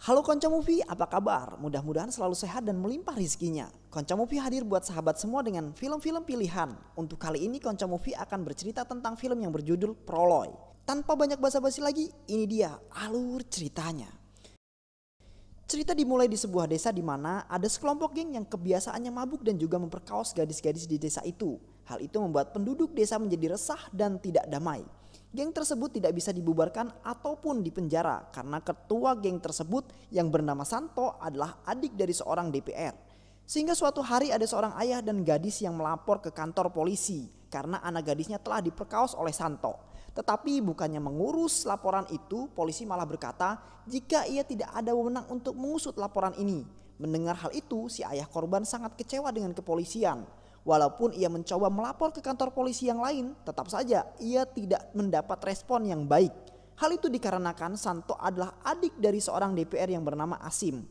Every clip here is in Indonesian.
Halo Konco Movie, apa kabar? Mudah-mudahan selalu sehat dan melimpah rizkinya. Konco Movie hadir buat sahabat semua dengan film-film pilihan. Untuk kali ini Konco Movie akan bercerita tentang film yang berjudul Proloy. Tanpa banyak basa-basi lagi, ini dia alur ceritanya. Cerita dimulai di sebuah desa di mana ada sekelompok geng yang kebiasaannya mabuk dan juga memperkaos gadis-gadis di desa itu. Hal itu membuat penduduk desa menjadi resah dan tidak damai. Geng tersebut tidak bisa dibubarkan ataupun dipenjara karena ketua geng tersebut yang bernama Santo adalah adik dari seorang DPR. Sehingga suatu hari ada seorang ayah dan gadis yang melapor ke kantor polisi karena anak gadisnya telah diperkaos oleh Santo. Tetapi bukannya mengurus laporan itu, polisi malah berkata jika ia tidak ada wewenang untuk mengusut laporan ini. Mendengar hal itu, si ayah korban sangat kecewa dengan kepolisian. Walaupun ia mencoba melapor ke kantor polisi yang lain, tetap saja ia tidak mendapat respon yang baik. Hal itu dikarenakan Santo adalah adik dari seorang DPR yang bernama Asim.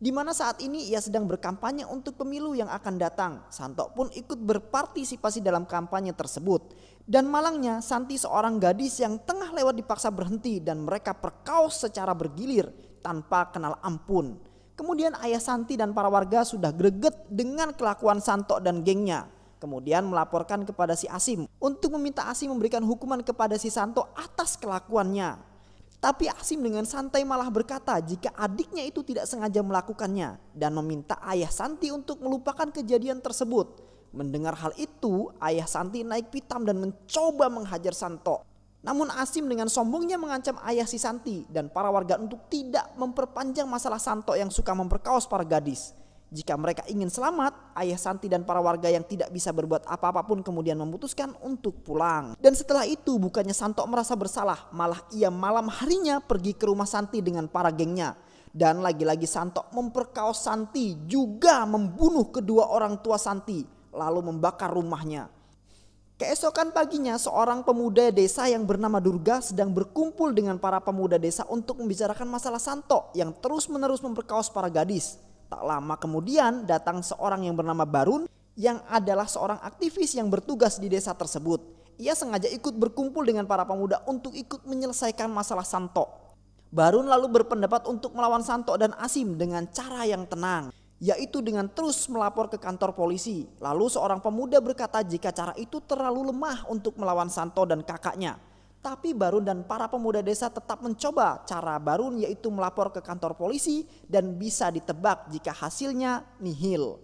Di mana saat ini ia sedang berkampanye untuk pemilu yang akan datang. Santo pun ikut berpartisipasi dalam kampanye tersebut. Dan malangnya Santi seorang gadis yang tengah lewat dipaksa berhenti dan mereka perkaos secara bergilir tanpa kenal ampun. Kemudian ayah Santi dan para warga sudah greget dengan kelakuan Santo dan gengnya. Kemudian melaporkan kepada si Asim untuk meminta Asim memberikan hukuman kepada si Santo atas kelakuannya. Tapi Asim dengan santai malah berkata jika adiknya itu tidak sengaja melakukannya dan meminta ayah Santi untuk melupakan kejadian tersebut. Mendengar hal itu, ayah Santi naik pitam dan mencoba menghajar Santo. Namun Asim dengan sombongnya mengancam ayah si Santi dan para warga untuk tidak memperpanjang masalah Santo yang suka memperkaos para gadis. Jika mereka ingin selamat, ayah Santi dan para warga yang tidak bisa berbuat apa-apa pun kemudian memutuskan untuk pulang. Dan setelah itu bukannya Santo merasa bersalah, malah ia malam harinya pergi ke rumah Santi dengan para gengnya. Dan lagi-lagi Santo memperkaos Santi juga membunuh kedua orang tua Santi lalu membakar rumahnya. Keesokan paginya seorang pemuda desa yang bernama Durga sedang berkumpul dengan para pemuda desa untuk membicarakan masalah Santo yang terus-menerus memperkaos para gadis. Tak lama kemudian datang seorang yang bernama Barun yang adalah seorang aktivis yang bertugas di desa tersebut. Ia sengaja ikut berkumpul dengan para pemuda untuk ikut menyelesaikan masalah Santo. Barun lalu berpendapat untuk melawan Santo dan Asim dengan cara yang tenang yaitu dengan terus melapor ke kantor polisi. Lalu seorang pemuda berkata jika cara itu terlalu lemah untuk melawan Santo dan kakaknya. Tapi Barun dan para pemuda desa tetap mencoba cara Barun yaitu melapor ke kantor polisi dan bisa ditebak jika hasilnya nihil.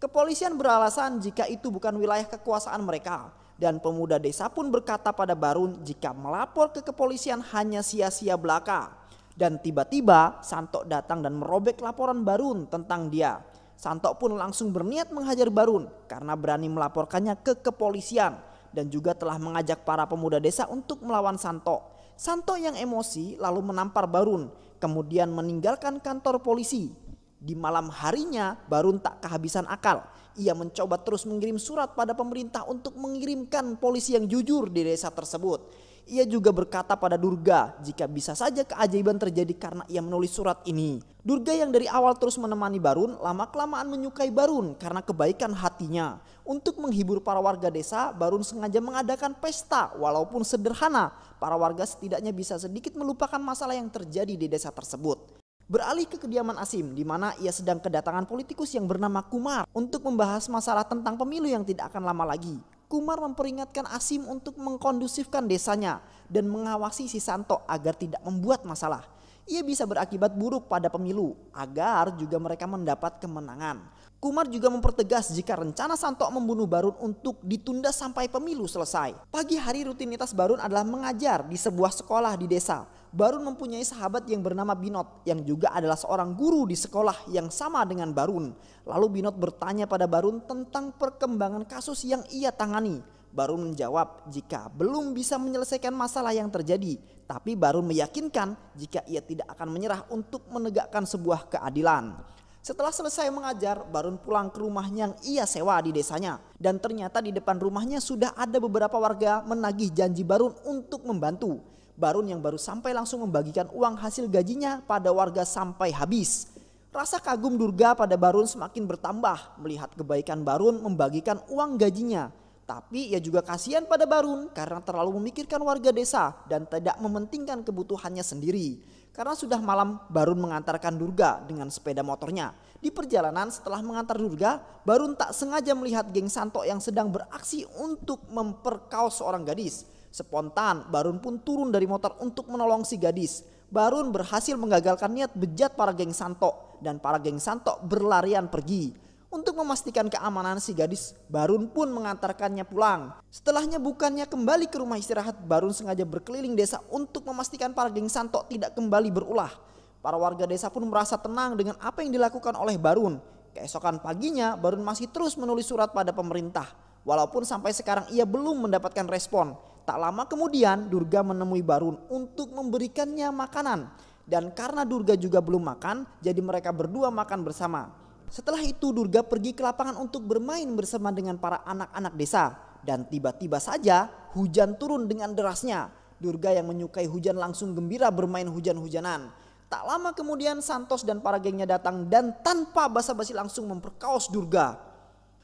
Kepolisian beralasan jika itu bukan wilayah kekuasaan mereka dan pemuda desa pun berkata pada Barun jika melapor ke kepolisian hanya sia-sia belaka. Dan tiba-tiba Santo datang dan merobek laporan Barun tentang dia. Santo pun langsung berniat menghajar Barun karena berani melaporkannya ke kepolisian dan juga telah mengajak para pemuda desa untuk melawan Santo. Santo yang emosi lalu menampar Barun, kemudian meninggalkan kantor polisi. Di malam harinya Barun tak kehabisan akal. Ia mencoba terus mengirim surat pada pemerintah untuk mengirimkan polisi yang jujur di desa tersebut. Ia juga berkata pada Durga, jika bisa saja keajaiban terjadi karena ia menulis surat ini. Durga yang dari awal terus menemani Barun, lama-kelamaan menyukai Barun karena kebaikan hatinya. Untuk menghibur para warga desa, Barun sengaja mengadakan pesta walaupun sederhana. Para warga setidaknya bisa sedikit melupakan masalah yang terjadi di desa tersebut beralih ke kediaman Asim di mana ia sedang kedatangan politikus yang bernama Kumar untuk membahas masalah tentang pemilu yang tidak akan lama lagi. Kumar memperingatkan Asim untuk mengkondusifkan desanya dan mengawasi Sisanto agar tidak membuat masalah. Ia bisa berakibat buruk pada pemilu agar juga mereka mendapat kemenangan. Kumar juga mempertegas jika rencana Santok membunuh Barun untuk ditunda sampai pemilu selesai. Pagi hari rutinitas Barun adalah mengajar di sebuah sekolah di desa. Barun mempunyai sahabat yang bernama Binot yang juga adalah seorang guru di sekolah yang sama dengan Barun. Lalu Binot bertanya pada Barun tentang perkembangan kasus yang ia tangani. Barun menjawab jika belum bisa menyelesaikan masalah yang terjadi, tapi Barun meyakinkan jika ia tidak akan menyerah untuk menegakkan sebuah keadilan. Setelah selesai mengajar, Barun pulang ke rumahnya yang ia sewa di desanya. Dan ternyata di depan rumahnya sudah ada beberapa warga menagih janji Barun untuk membantu. Barun yang baru sampai langsung membagikan uang hasil gajinya pada warga sampai habis. Rasa kagum Durga pada Barun semakin bertambah melihat kebaikan Barun membagikan uang gajinya. Tapi ia juga kasihan pada Barun karena terlalu memikirkan warga desa dan tidak mementingkan kebutuhannya sendiri. Karena sudah malam Barun mengantarkan Durga dengan sepeda motornya. Di perjalanan setelah mengantar Durga, Barun tak sengaja melihat geng Santo yang sedang beraksi untuk memperkaos seorang gadis. Spontan, Barun pun turun dari motor untuk menolong si gadis. Barun berhasil menggagalkan niat bejat para geng Santo dan para geng Santo berlarian pergi. Untuk memastikan keamanan si gadis, Barun pun mengantarkannya pulang. Setelahnya bukannya kembali ke rumah istirahat, Barun sengaja berkeliling desa untuk memastikan para geng santok tidak kembali berulah. Para warga desa pun merasa tenang dengan apa yang dilakukan oleh Barun. Keesokan paginya, Barun masih terus menulis surat pada pemerintah. Walaupun sampai sekarang ia belum mendapatkan respon. Tak lama kemudian, Durga menemui Barun untuk memberikannya makanan. Dan karena Durga juga belum makan, jadi mereka berdua makan bersama. Setelah itu Durga pergi ke lapangan untuk bermain bersama dengan para anak-anak desa. Dan tiba-tiba saja hujan turun dengan derasnya. Durga yang menyukai hujan langsung gembira bermain hujan-hujanan. Tak lama kemudian Santos dan para gengnya datang dan tanpa basa-basi langsung memperkaos Durga.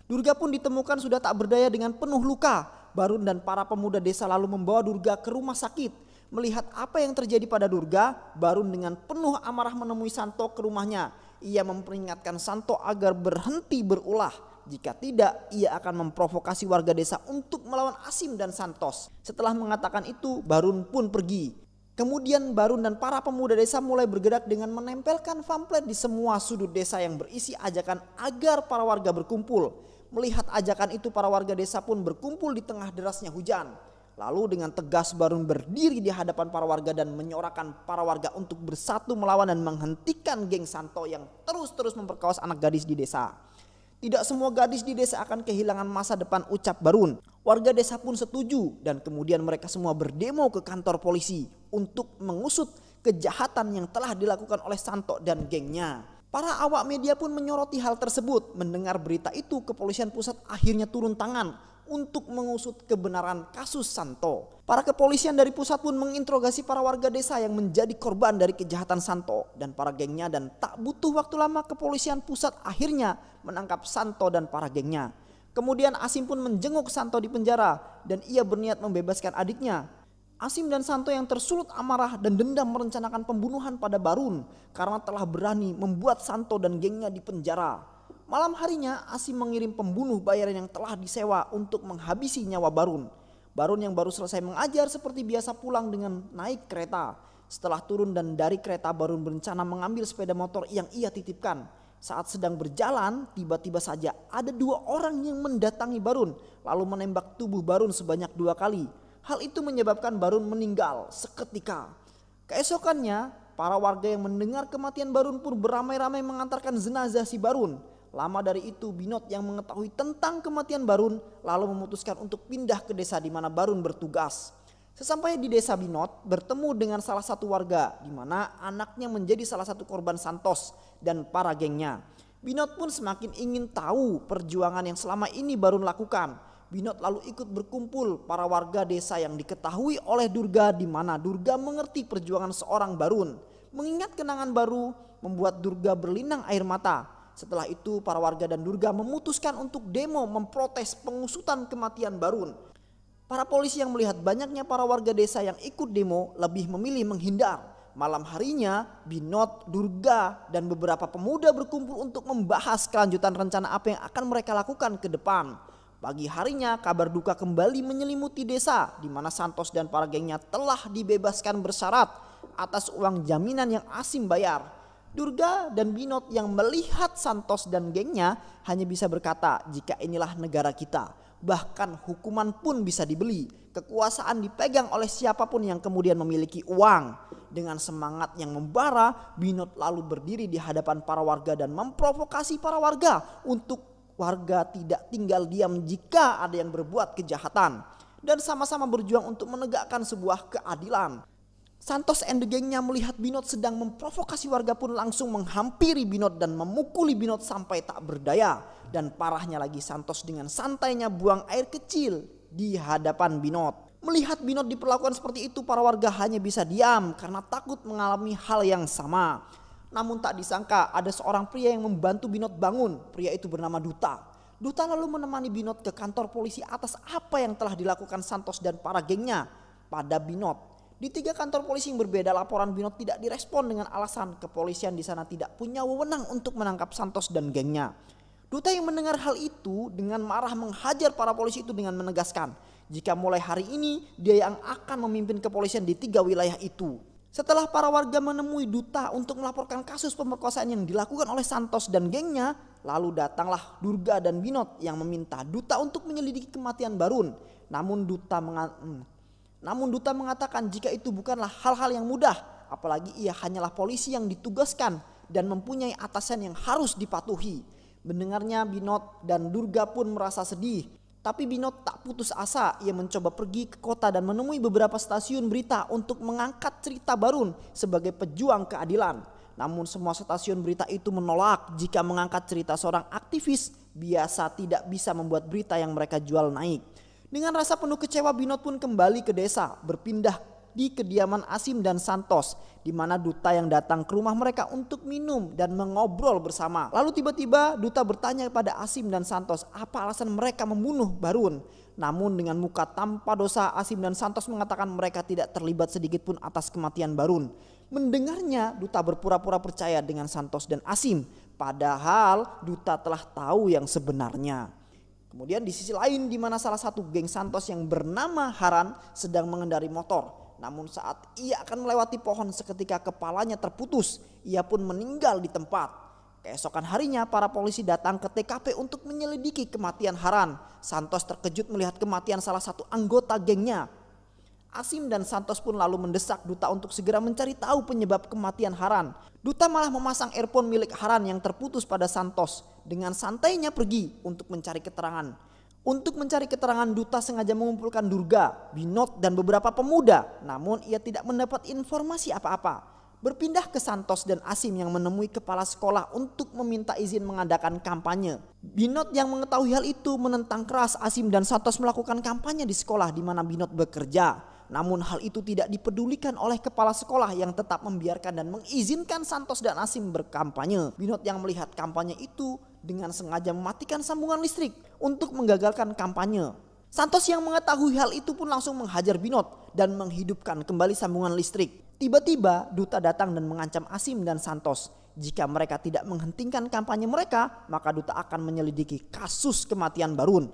Durga pun ditemukan sudah tak berdaya dengan penuh luka. Barun dan para pemuda desa lalu membawa Durga ke rumah sakit melihat apa yang terjadi pada Durga, Barun dengan penuh amarah menemui Santo ke rumahnya ia memperingatkan Santo agar berhenti berulah. Jika tidak, ia akan memprovokasi warga desa untuk melawan Asim dan Santos. Setelah mengatakan itu, Barun pun pergi. Kemudian Barun dan para pemuda desa mulai bergerak dengan menempelkan pamflet di semua sudut desa yang berisi ajakan agar para warga berkumpul. Melihat ajakan itu para warga desa pun berkumpul di tengah derasnya hujan. Lalu dengan tegas Barun berdiri di hadapan para warga dan menyorakan para warga untuk bersatu melawan dan menghentikan geng Santo yang terus-terus memperkosa anak gadis di desa. Tidak semua gadis di desa akan kehilangan masa depan ucap Barun. Warga desa pun setuju dan kemudian mereka semua berdemo ke kantor polisi untuk mengusut kejahatan yang telah dilakukan oleh Santo dan gengnya. Para awak media pun menyoroti hal tersebut. Mendengar berita itu, kepolisian pusat akhirnya turun tangan untuk mengusut kebenaran kasus Santo. Para kepolisian dari pusat pun menginterogasi para warga desa yang menjadi korban dari kejahatan Santo dan para gengnya dan tak butuh waktu lama kepolisian pusat akhirnya menangkap Santo dan para gengnya. Kemudian Asim pun menjenguk Santo di penjara dan ia berniat membebaskan adiknya. Asim dan Santo yang tersulut amarah dan dendam merencanakan pembunuhan pada Barun karena telah berani membuat Santo dan gengnya di penjara. Malam harinya Asim mengirim pembunuh bayaran yang telah disewa untuk menghabisi nyawa Barun. Barun yang baru selesai mengajar seperti biasa pulang dengan naik kereta. Setelah turun dan dari kereta Barun berencana mengambil sepeda motor yang ia titipkan. Saat sedang berjalan, tiba-tiba saja ada dua orang yang mendatangi Barun lalu menembak tubuh Barun sebanyak dua kali. Hal itu menyebabkan Barun meninggal seketika. Keesokannya, para warga yang mendengar kematian Barun pun beramai-ramai mengantarkan jenazah si Barun. Lama dari itu Binot yang mengetahui tentang kematian Barun lalu memutuskan untuk pindah ke desa di mana Barun bertugas. Sesampainya di desa Binot bertemu dengan salah satu warga di mana anaknya menjadi salah satu korban Santos dan para gengnya. Binot pun semakin ingin tahu perjuangan yang selama ini Barun lakukan. Binot lalu ikut berkumpul para warga desa yang diketahui oleh Durga di mana Durga mengerti perjuangan seorang Barun. Mengingat kenangan baru membuat Durga berlinang air mata setelah itu para warga dan Durga memutuskan untuk demo memprotes pengusutan kematian Barun. Para polisi yang melihat banyaknya para warga desa yang ikut demo lebih memilih menghindar. Malam harinya Binot, Durga, dan beberapa pemuda berkumpul untuk membahas kelanjutan rencana apa yang akan mereka lakukan ke depan. Pagi harinya kabar duka kembali menyelimuti desa di mana Santos dan para gengnya telah dibebaskan bersyarat atas uang jaminan yang Asim bayar. Durga dan Binot yang melihat Santos dan gengnya hanya bisa berkata jika inilah negara kita. Bahkan hukuman pun bisa dibeli. Kekuasaan dipegang oleh siapapun yang kemudian memiliki uang. Dengan semangat yang membara, Binot lalu berdiri di hadapan para warga dan memprovokasi para warga untuk warga tidak tinggal diam jika ada yang berbuat kejahatan dan sama-sama berjuang untuk menegakkan sebuah keadilan. Santos and the gengnya melihat Binot sedang memprovokasi warga pun langsung menghampiri Binot dan memukuli Binot sampai tak berdaya. Dan parahnya lagi Santos dengan santainya buang air kecil di hadapan Binot. Melihat Binot diperlakukan seperti itu para warga hanya bisa diam karena takut mengalami hal yang sama. Namun tak disangka ada seorang pria yang membantu Binot bangun. Pria itu bernama Duta. Duta lalu menemani Binot ke kantor polisi atas apa yang telah dilakukan Santos dan para gengnya pada Binot. Di tiga kantor polisi yang berbeda, laporan Binot tidak direspon dengan alasan kepolisian di sana tidak punya wewenang untuk menangkap Santos dan gengnya. Duta yang mendengar hal itu dengan marah menghajar para polisi itu dengan menegaskan, jika mulai hari ini dia yang akan memimpin kepolisian di tiga wilayah itu. Setelah para warga menemui Duta untuk melaporkan kasus pemerkosaan yang dilakukan oleh Santos dan gengnya, lalu datanglah Durga dan Binot yang meminta Duta untuk menyelidiki kematian Barun. Namun Duta namun duta mengatakan jika itu bukanlah hal-hal yang mudah, apalagi ia hanyalah polisi yang ditugaskan dan mempunyai atasan yang harus dipatuhi. Mendengarnya Binot dan Durga pun merasa sedih. Tapi Binot tak putus asa, ia mencoba pergi ke kota dan menemui beberapa stasiun berita untuk mengangkat cerita Barun sebagai pejuang keadilan. Namun semua stasiun berita itu menolak jika mengangkat cerita seorang aktivis biasa tidak bisa membuat berita yang mereka jual naik. Dengan rasa penuh kecewa Binot pun kembali ke desa, berpindah di kediaman Asim dan Santos di mana duta yang datang ke rumah mereka untuk minum dan mengobrol bersama. Lalu tiba-tiba duta bertanya kepada Asim dan Santos apa alasan mereka membunuh Barun. Namun dengan muka tanpa dosa Asim dan Santos mengatakan mereka tidak terlibat sedikit pun atas kematian Barun. Mendengarnya duta berpura-pura percaya dengan Santos dan Asim padahal duta telah tahu yang sebenarnya. Kemudian di sisi lain di mana salah satu geng Santos yang bernama Haran sedang mengendari motor. Namun saat ia akan melewati pohon seketika kepalanya terputus, ia pun meninggal di tempat. Keesokan harinya para polisi datang ke TKP untuk menyelidiki kematian Haran. Santos terkejut melihat kematian salah satu anggota gengnya. Asim dan Santos pun lalu mendesak duta untuk segera mencari tahu penyebab kematian Haran. Duta malah memasang earphone milik Haran yang terputus pada Santos. Dengan santainya pergi untuk mencari keterangan. Untuk mencari keterangan duta sengaja mengumpulkan Durga, Binot dan beberapa pemuda. Namun ia tidak mendapat informasi apa-apa. Berpindah ke Santos dan Asim yang menemui kepala sekolah untuk meminta izin mengadakan kampanye. Binot yang mengetahui hal itu menentang keras Asim dan Santos melakukan kampanye di sekolah di mana Binot bekerja. Namun hal itu tidak dipedulikan oleh kepala sekolah yang tetap membiarkan dan mengizinkan Santos dan Asim berkampanye. Binot yang melihat kampanye itu dengan sengaja mematikan sambungan listrik untuk menggagalkan kampanye. Santos yang mengetahui hal itu pun langsung menghajar Binot dan menghidupkan kembali sambungan listrik. Tiba-tiba duta datang dan mengancam Asim dan Santos. Jika mereka tidak menghentikan kampanye mereka, maka duta akan menyelidiki kasus kematian Barun.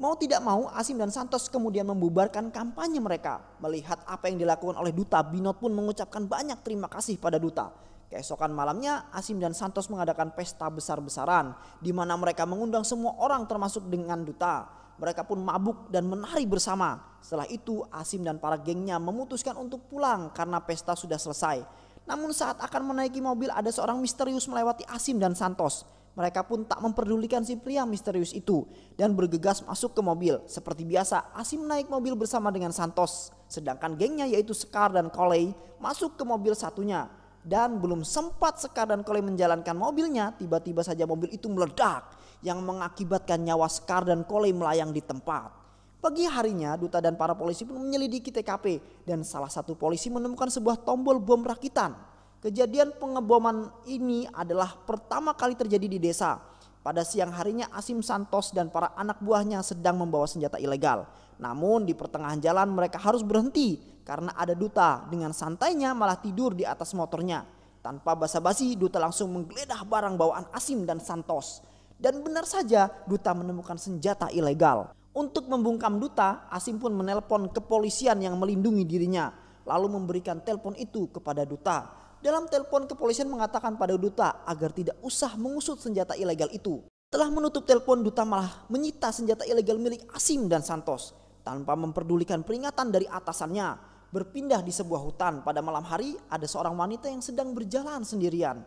Mau tidak mau Asim dan Santos kemudian membubarkan kampanye mereka. Melihat apa yang dilakukan oleh Duta, Binot pun mengucapkan banyak terima kasih pada Duta. Keesokan malamnya, Asim dan Santos mengadakan pesta besar-besaran, di mana mereka mengundang semua orang termasuk dengan duta. Mereka pun mabuk dan menari bersama. Setelah itu, Asim dan para gengnya memutuskan untuk pulang karena pesta sudah selesai. Namun saat akan menaiki mobil ada seorang misterius melewati Asim dan Santos. Mereka pun tak memperdulikan si pria misterius itu dan bergegas masuk ke mobil. Seperti biasa, Asim naik mobil bersama dengan Santos. Sedangkan gengnya yaitu Sekar dan Kolei masuk ke mobil satunya. Dan belum sempat Sekar dan Kolei menjalankan mobilnya, tiba-tiba saja mobil itu meledak yang mengakibatkan nyawa Sekar dan Kolei melayang di tempat. Pagi harinya, duta dan para polisi pun menyelidiki TKP dan salah satu polisi menemukan sebuah tombol bom rakitan Kejadian pengeboman ini adalah pertama kali terjadi di desa. Pada siang harinya Asim Santos dan para anak buahnya sedang membawa senjata ilegal. Namun di pertengahan jalan mereka harus berhenti karena ada duta dengan santainya malah tidur di atas motornya. Tanpa basa-basi duta langsung menggeledah barang bawaan Asim dan Santos. Dan benar saja duta menemukan senjata ilegal. Untuk membungkam duta Asim pun menelpon kepolisian yang melindungi dirinya. Lalu memberikan telepon itu kepada duta dalam telepon kepolisian mengatakan pada duta agar tidak usah mengusut senjata ilegal itu. Telah menutup telepon duta malah menyita senjata ilegal milik Asim dan Santos tanpa memperdulikan peringatan dari atasannya. Berpindah di sebuah hutan pada malam hari ada seorang wanita yang sedang berjalan sendirian.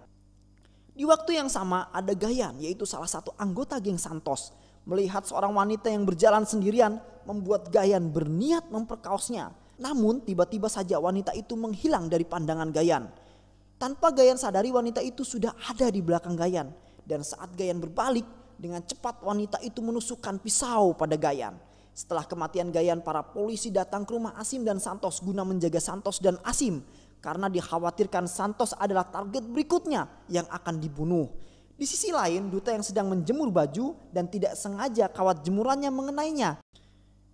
Di waktu yang sama ada Gayan yaitu salah satu anggota geng Santos melihat seorang wanita yang berjalan sendirian membuat Gayan berniat memperkaosnya. Namun tiba-tiba saja wanita itu menghilang dari pandangan Gayan. Tanpa Gayan sadari wanita itu sudah ada di belakang Gayan. Dan saat Gayan berbalik, dengan cepat wanita itu menusukkan pisau pada Gayan. Setelah kematian Gayan, para polisi datang ke rumah Asim dan Santos guna menjaga Santos dan Asim. Karena dikhawatirkan Santos adalah target berikutnya yang akan dibunuh. Di sisi lain, duta yang sedang menjemur baju dan tidak sengaja kawat jemurannya mengenainya.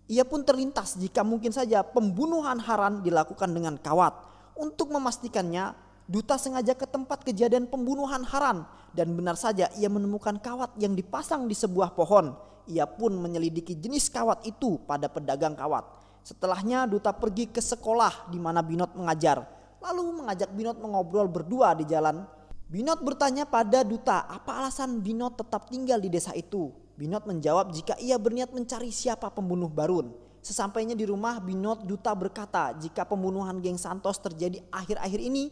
Ia pun terlintas jika mungkin saja pembunuhan Haran dilakukan dengan kawat. Untuk memastikannya, duta sengaja ke tempat kejadian pembunuhan Haran dan benar saja ia menemukan kawat yang dipasang di sebuah pohon. Ia pun menyelidiki jenis kawat itu pada pedagang kawat. Setelahnya duta pergi ke sekolah di mana Binot mengajar. Lalu mengajak Binot mengobrol berdua di jalan. Binot bertanya pada duta apa alasan Binot tetap tinggal di desa itu. Binot menjawab jika ia berniat mencari siapa pembunuh Barun. Sesampainya di rumah Binot duta berkata jika pembunuhan geng Santos terjadi akhir-akhir ini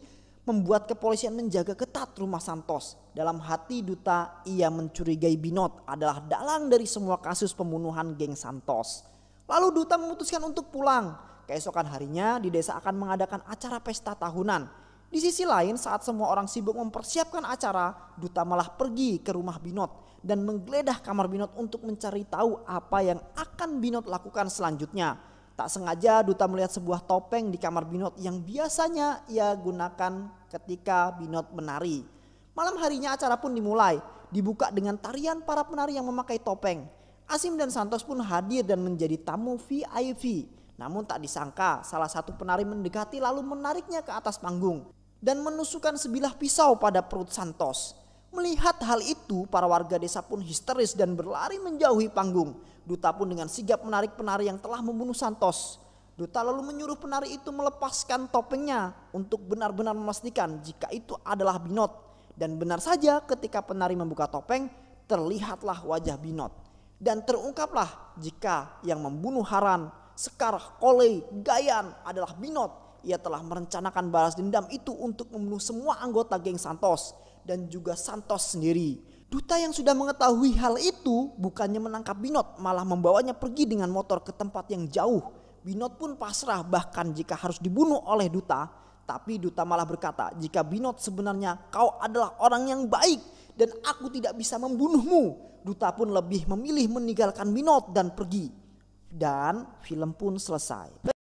membuat kepolisian menjaga ketat rumah Santos. Dalam hati duta, ia mencurigai Binot adalah dalang dari semua kasus pembunuhan geng Santos. Lalu duta memutuskan untuk pulang. Keesokan harinya di desa akan mengadakan acara pesta tahunan. Di sisi lain saat semua orang sibuk mempersiapkan acara, duta malah pergi ke rumah Binot dan menggeledah kamar Binot untuk mencari tahu apa yang akan Binot lakukan selanjutnya. Tak sengaja duta melihat sebuah topeng di kamar Binot yang biasanya ia gunakan ketika Binot menari. Malam harinya acara pun dimulai, dibuka dengan tarian para penari yang memakai topeng. Asim dan Santos pun hadir dan menjadi tamu VIP. Namun tak disangka salah satu penari mendekati lalu menariknya ke atas panggung dan menusukkan sebilah pisau pada perut Santos. Melihat hal itu, para warga desa pun histeris dan berlari menjauhi panggung. Duta pun dengan sigap menarik penari yang telah membunuh Santos. Duta lalu menyuruh penari itu melepaskan topengnya untuk benar-benar memastikan jika itu adalah Binot. Dan benar saja ketika penari membuka topeng, terlihatlah wajah Binot. Dan terungkaplah jika yang membunuh Haran, Sekar, Kole, Gayan adalah Binot. Ia telah merencanakan balas dendam itu untuk membunuh semua anggota geng Santos dan juga Santos sendiri. Duta yang sudah mengetahui hal itu bukannya menangkap Binot, malah membawanya pergi dengan motor ke tempat yang jauh. Binot pun pasrah bahkan jika harus dibunuh oleh Duta. Tapi Duta malah berkata, jika Binot sebenarnya kau adalah orang yang baik dan aku tidak bisa membunuhmu. Duta pun lebih memilih meninggalkan Binot dan pergi. Dan film pun selesai.